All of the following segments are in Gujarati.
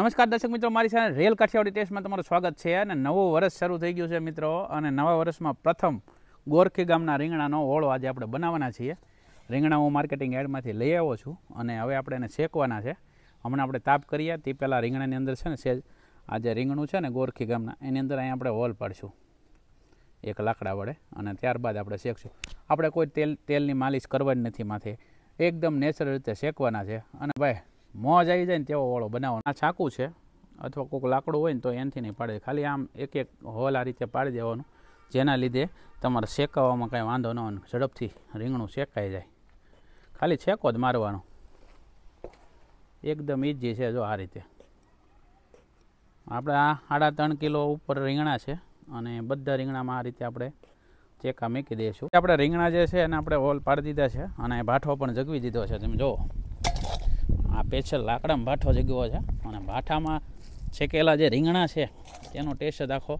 નમસ્કાર દર્શક મિત્રો મારી સાથે રેલ કાઠિયાવાડી ટેસ્ટમાં તમારું સ્વાગત છે અને નવો વર્ષ શરૂ થઈ ગયું છે મિત્રો અને નવા વર્ષમાં પ્રથમ ગોરખી ગામના રીંગણાનો ઓળો આજે આપણે બનાવવાના છીએ રીંગણા હું માર્કેટિંગ એડમાંથી લઈ આવ્યો છું અને હવે આપણે એને શેકવાના છે હમણાં આપણે તાપ કરીએ તે પહેલાં રીંગણાની અંદર છે ને સેજ આ જે રીંગણું છે ને ગોરખી ગામના એની અંદર અહીંયા આપણે હોલ પાડશું એક લાકડા વડે અને ત્યારબાદ આપણે શેકશું આપણે કોઈ તેલ તેલની માલિશ કરવા જ નથી માથે એકદમ નેચરલ રીતે શેકવાના છે અને ભાઈ મોજ આવી જાય ને તેવો ઓળો બનાવવાનો આ છાકું છે અથવા કોઈક લાકડું હોય ને તો એનાથી નહીં પાડે ખાલી આમ એક એક હોલ આ રીતે પાડી દેવાનું જેના લીધે તમારે શેકાવવામાં કાંઈ વાંધો ન હોય ઝડપથી રીંગણું શેકાઈ જાય ખાલી છેકો જ મારવાનો એકદમ ઇઝી છે જો આ રીતે આપણે આ સાડા ત્રણ કિલો ઉપર રીંગણા છે અને બધા રીંગણામાં આ રીતે આપણે ચેકા મૂકી દઈશું આપણે રીંગણા જે છે એને આપણે હોલ પાડી દીધા છે અને ભાઠો પણ જગવી દીધો છે તમે જુઓ સ્પેશિયલ લાકડામાં ભાઠો જગ્યો છે અને ભાઠામાં છેકેલા જે રીંગણા છે તેનો ટેસ્ટ જ આખો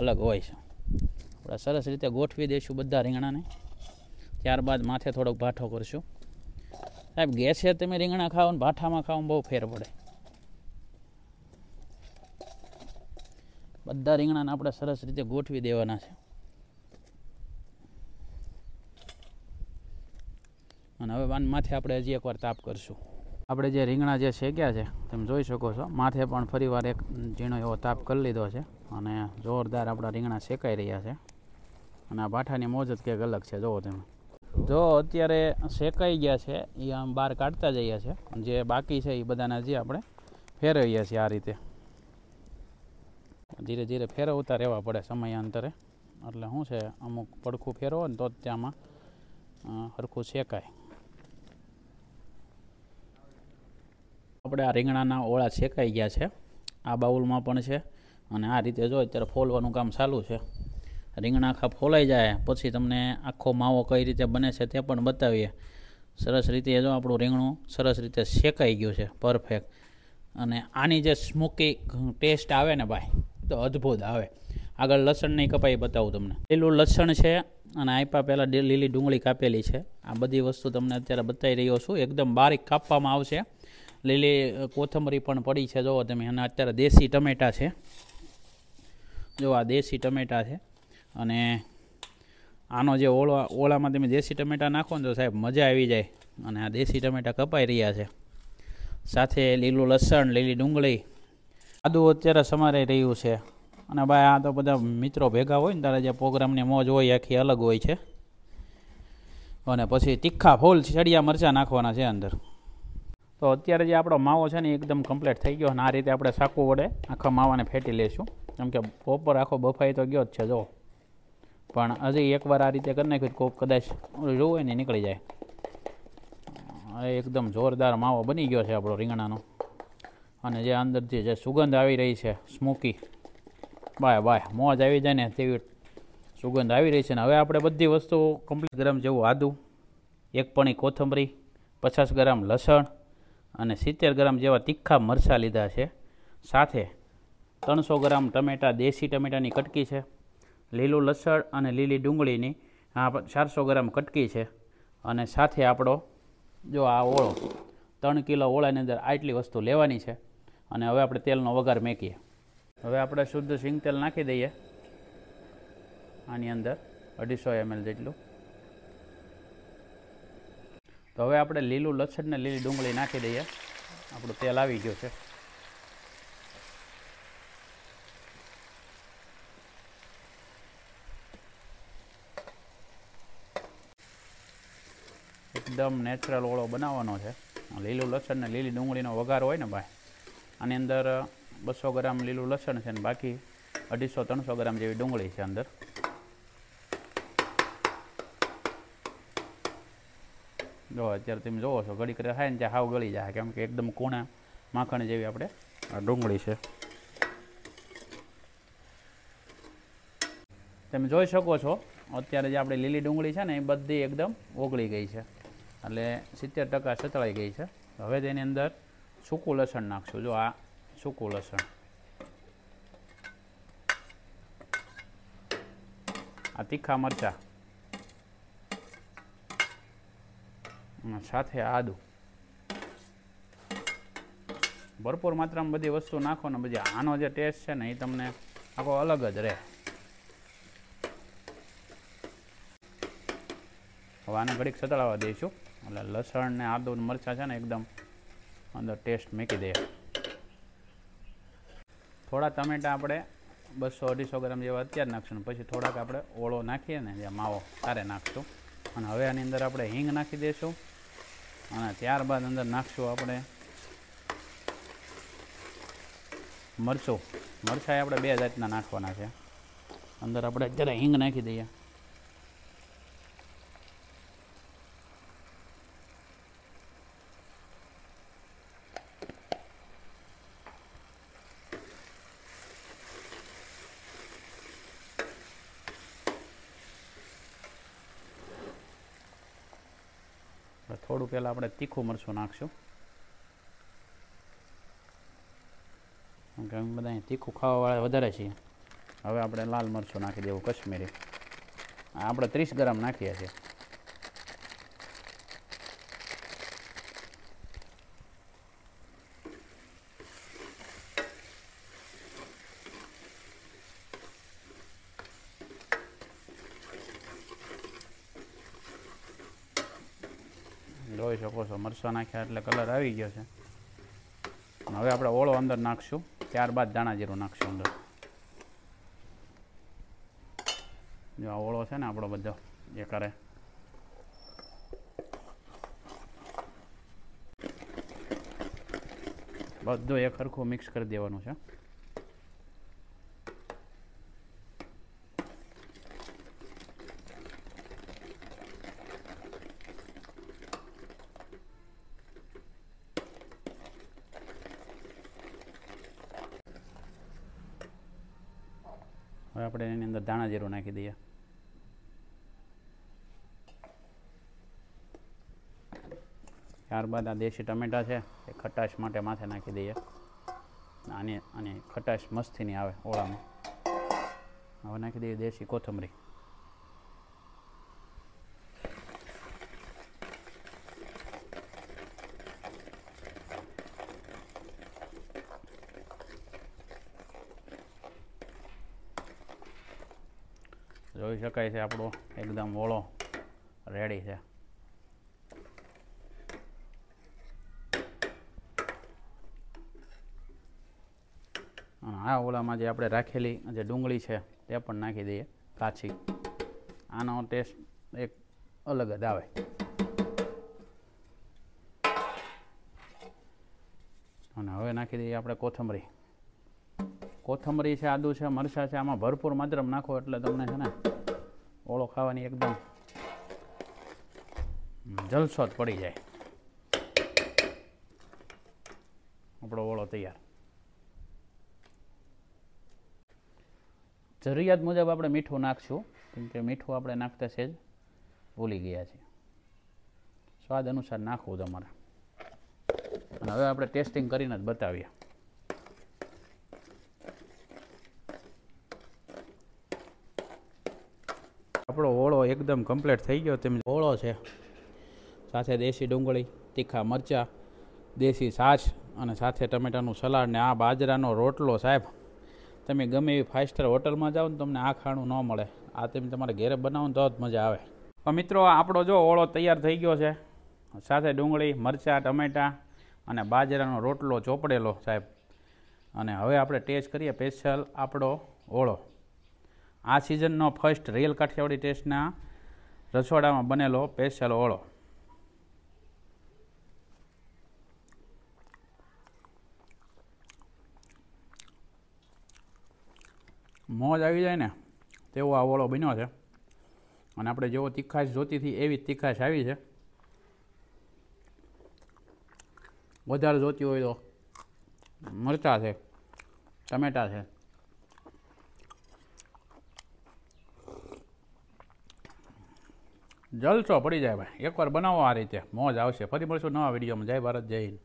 અલગ હોય છે આપણે સરસ રીતે ગોઠવી દઈશું બધા રીંગણાને ત્યારબાદ માથે થોડોક ભાઠો કરશું સાહેબ ગેસે તમે રીંગણા ખાઓ ને ભાઠામાં ખાઓ બહુ ફેર પડે બધા રીંગણાને આપણે સરસ રીતે ગોઠવી દેવાના છે અને હવે માથે આપણે હજી એકવાર તાપ કરશું આપણે જે રીંગણા જે શેક્યા છે તમે જોઈ શકો છો માથે પણ ફરીવાર એક ઝીણો એવો તાપ કરી લીધો છે અને જોરદાર આપણા રીંગણા શેકાઈ રહ્યા છે અને આ પાઠાની મોજ જ કંઈક અલગ છે જુઓ તમે જો અત્યારે શેકાઈ ગયા છે એ આમ બહાર કાઢતા જઈએ છે જે બાકી છે એ બધાના જે આપણે ફેરવીએ છીએ આ રીતે ધીરે ધીરે ફેરવતા રહેવા પડે સમયાંતરે એટલે શું છે અમુક પડખું ફેરવો ને તો જ ત્યાંમાં સરખું શેકાય આપણે આ રીંગણાના ઓળા શેકાઈ ગયા છે આ બાઉલમાં પણ છે અને આ રીતે જો અત્યારે ફોલવાનું કામ ચાલુ છે રીંગણા આખા ફોલાઈ જાય પછી તમને આખો માવો કઈ રીતે બને છે તે પણ બતાવીએ સરસ રીતે જો આપણું રીંગણું સરસ રીતે શેકાઈ ગયું છે પરફેક્ટ અને આની જે સ્મોકી ટેસ્ટ આવે ને ભાઈ તો અદ્ભુત આવે આગળ લસણની કપાઈ બતાવું તમને લીલું લસણ છે અને આપ્યા પહેલાં લીલી ડુંગળી કાપેલી છે આ બધી વસ્તુ તમને અત્યારે બતાવી રહ્યો છું એકદમ બારીક કાપવામાં આવશે લીલી કોથમરી પણ પડી છે જુઓ તમે અને અત્યારે દેશી ટમેટાં છે જો આ દેશી ટમેટાં છે અને આનો જે ઓળા ઓળામાં તમે દેશી ટમેટાં નાખો ને તો સાહેબ મજા આવી જાય અને આ દેશી ટમેટાં કપાઈ રહ્યા છે સાથે લીલું લસણ લીલી ડુંગળી આદુ અત્યારે સમારાઈ રહ્યું છે અને ભાઈ આ તો બધા મિત્રો ભેગા હોય ને તારા જે પ્રોગ્રામની મોજ હોય આખી અલગ હોય છે અને પછી તીખા ફૂલ ચડિયા મરચાં નાખવાના છે અંદર તો અત્યારે જે આપણો માવો છે ને એકદમ કમ્પ્લીટ થઈ ગયો અને આ રીતે આપણે સાકું વડે આખા માવાને ફેટી લઈશું કેમ કે બપોર આખો બફાઈ તો ગયો જ છે જો પણ હજી એકવાર આ રીતે કરી નાખ્યું કોપ કદાચ જોવું હોય ને નીકળી જાય એકદમ જોરદાર માવો બની ગયો છે આપણો રીંગણાનો અને જે અંદરથી જે સુગંધ આવી રહી છે સ્મોકી બાય બાય મોજ આવી જાય ને તેવી સુગંધ આવી રહી છે ને હવે આપણે બધી વસ્તુઓ કમ્પ્લીટ ગરમ જેવું આદું એક પણી કોથંબરી પચાસ ગ્રામ લસણ અને સિત્તેર ગ્રામ જેવા તીખા મરચાં લીધા છે સાથે ત્રણસો ગ્રામ ટમેટાં દેશી ટમેટાની કટકી છે લીલું લસણ અને લીલી ડુંગળીની આ ચારસો ગ્રામ કટકી છે અને સાથે આપણો જો આ ઓળો ત્રણ કિલો ઓળાની અંદર આટલી વસ્તુ લેવાની છે અને હવે આપણે તેલનો વઘાર મેંકીએ હવે આપણે શુદ્ધ સિંગ તેલ નાખી દઈએ આની અંદર અઢીસો એમએલ જેટલું તો હવે આપણે લીલું લસણ ને લીલી ડુંગળી નાખી દઈએ આપણું તેલ આવી ગયું છે એકદમ નેચરલ ઓળો બનાવવાનો છે લીલું લસણ ને લીલી ડુંગળીનો વઘાર હોય ને ભાઈ આની અંદર બસો ગ્રામ લીલું લસણ છે ને બાકી અઢીસો ત્રણસો ગ્રામ જેવી ડુંગળી છે અંદર જો અત્યારે તમે જોવો છો ઘડીક થાય ને ત્યાં હાવ ગળી જાય કેમ કે એકદમ કોણા માખણ જેવી આપણે આ ડુંગળી છે તમે જોઈ શકો છો અત્યારે જે આપણે લીલી ડુંગળી છે ને એ બધી એકદમ ઓગળી ગઈ છે એટલે સિત્તેર ટકા સતળાઈ ગઈ છે હવે તેની અંદર સૂકું લસણ નાખશું જો આ સૂકું લસણ આ તીખા મરચાં અને સાથે આદું ભરપૂર માત્રામાં બધી વસ્તુ નાખો ને બધી આનો જે ટેસ્ટ છે ને એ તમને આખો અલગ જ રહે હવે આને ઘડીક સતળાવા દઈશું એટલે લસણ ને આદુ ને મરચાં છે ને એકદમ અંદર ટેસ્ટ મૂકી દઈએ થોડા ટમેટા આપણે બસો અઢીસો ગ્રામ જેવા અત્યારે નાખશું ને પછી થોડાક આપણે ઓળો નાખીએ ને જે માવો તારે નાખશું અને હવે આની અંદર આપણે હિંગ નાખી દઈશું અને ત્યારબાદ અંદર નાખશું આપણે મરચું મરચાં આપણે બે જાતના નાખવાના છે અંદર આપણે અત્યારે હિંગ નાખી દઈએ થોડું પહેલાં આપણે તીખું મરચું નાખશું કે અમે બધા તીખું ખાવાવાળા વધારે છીએ હવે આપણે લાલ મરચું નાખી દેવું કશ્મીરી આપણે ત્રીસ ગ્રામ નાખીએ છીએ જોઈ શકો છો મરચાં નાખ્યા એટલે કલર આવી ગયો છે હવે આપણે ઓળો અંદર નાખશું ત્યારબાદ દાણા જીરું નાખશું અંદર જો આ ઓળો છે ને આપણો બધો એ કરે બધું એક સરખું મિક્સ કરી દેવાનું છે હવે આપણે એની અંદર ધાણા જીરું નાખી દઈએ ત્યારબાદ આ દેશી ટમેટા છે એ ખટાશ માટે માથે નાખી દઈએ આની અને ખટાશ મસ્તીની આવે ઓળામાં હવે નાખી દઈએ દેશી કોથમરી શકાય છે આપણો એકદમ ઓળો રેડી છે આ ઓલામાં જે આપણે રાખેલી જે ડુંગળી છે તે પણ નાખી દઈએ કાચી આનો ટેસ્ટ એક અલગ જ આવે અને હવે નાખી દઈએ આપણે કોથમરી કોથમરી છે આદુ છે મરચાં છે આમાં ભરપૂર માત્ર નાખો એટલે તમને છે ને ઓળો ખાવાની એકદમ જલસો જ પડી જાય આપણો ઓળો તૈયાર જરૂરિયાત મુજબ આપણે મીઠું નાખશું કેમ કે મીઠું આપણે નાખતા છે જ ભૂલી ગયા છે સ્વાદ અનુસાર નાખવું તમારે અને હવે આપણે ટેસ્ટિંગ કરીને જ બતાવીએ આપણો ઓળો એકદમ કમ્પ્લીટ થઈ ગયો તેમ ઓળો છે સાથે દેશી ડુંગળી તીખા મરચાં દેશી છાશ અને સાથે ટમેટાનું સલાડ ને આ બાજરાનો રોટલો સાહેબ તમે ગમે એવી ફાઇવ સ્ટાર હોટલમાં જાઓ ને તમને આ ખાણું ન મળે આ તમે તમારે ઘેરે બનાવો તો જ મજા આવે પણ મિત્રો આપણો જો ઓળો તૈયાર થઈ ગયો છે સાથે ડુંગળી મરચાં ટમેટાં અને બાજરાનો રોટલો ચોપડેલો સાહેબ અને હવે આપણે ટેસ્ટ કરીએ સ્પેશિયલ આપણો ઓળો આ સિઝનનો ફર્સ્ટ રિયલ કાઠિયાવાડી ટેસ્ટના રસોડામાં બનેલો સ્પેશિયલ ઓળો મોજ આવી જાય ને તેવો આ ઓળો બન્યો છે અને આપણે જેવો તીખાશ જોતી હતી એવી જ તીખાશ આવી છે વધારે જોતી હોય તો મરચાં છે ટમેટાં છે જલસો પડી જાય ભાઈ એકવાર બનાવો આ રીતે મોજ આવશે ફરી મળશું નવા વિડીયોમાં જય ભારત જય હિન્દ